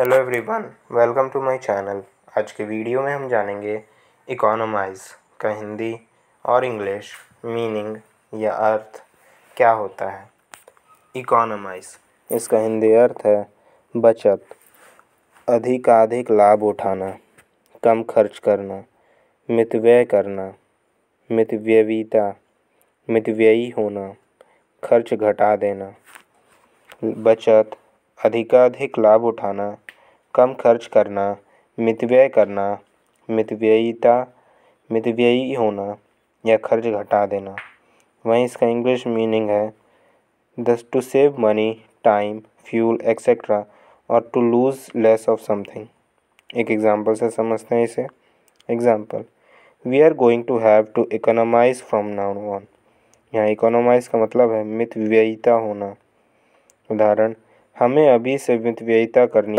hello everyone welcome to my channel आज के video में हम जानेंगे इकोनोमाइज का हिंदी और इंग्लिश मीनिंग या अर्थ क्या होता है इकोनोमाइज इसका हिंदी अर्थ है बचत अधिकाधिक लाभ उठाना कम खर्च करना मितव्यय करना मितव्ययिता मितव्ययी होना खर्च घटा देना बचत अधिकाधिक लाभ उठाना कम खर्च करना मितव्यय करना मितव्ययिता मितव्ययी होना या खर्च घटा देना वहीं इसका इंग्लिश मीनिंग है दस to save money time fuel etcetera और to lose less of something एक एग्ज़ाम्पल से समझते हैं इसे example we are going to have to economise from now on यहाँ इकोनोमाइज का मतलब है मितव्ययिता होना उदाहरण हमें अभी से मितव्ययिता करनी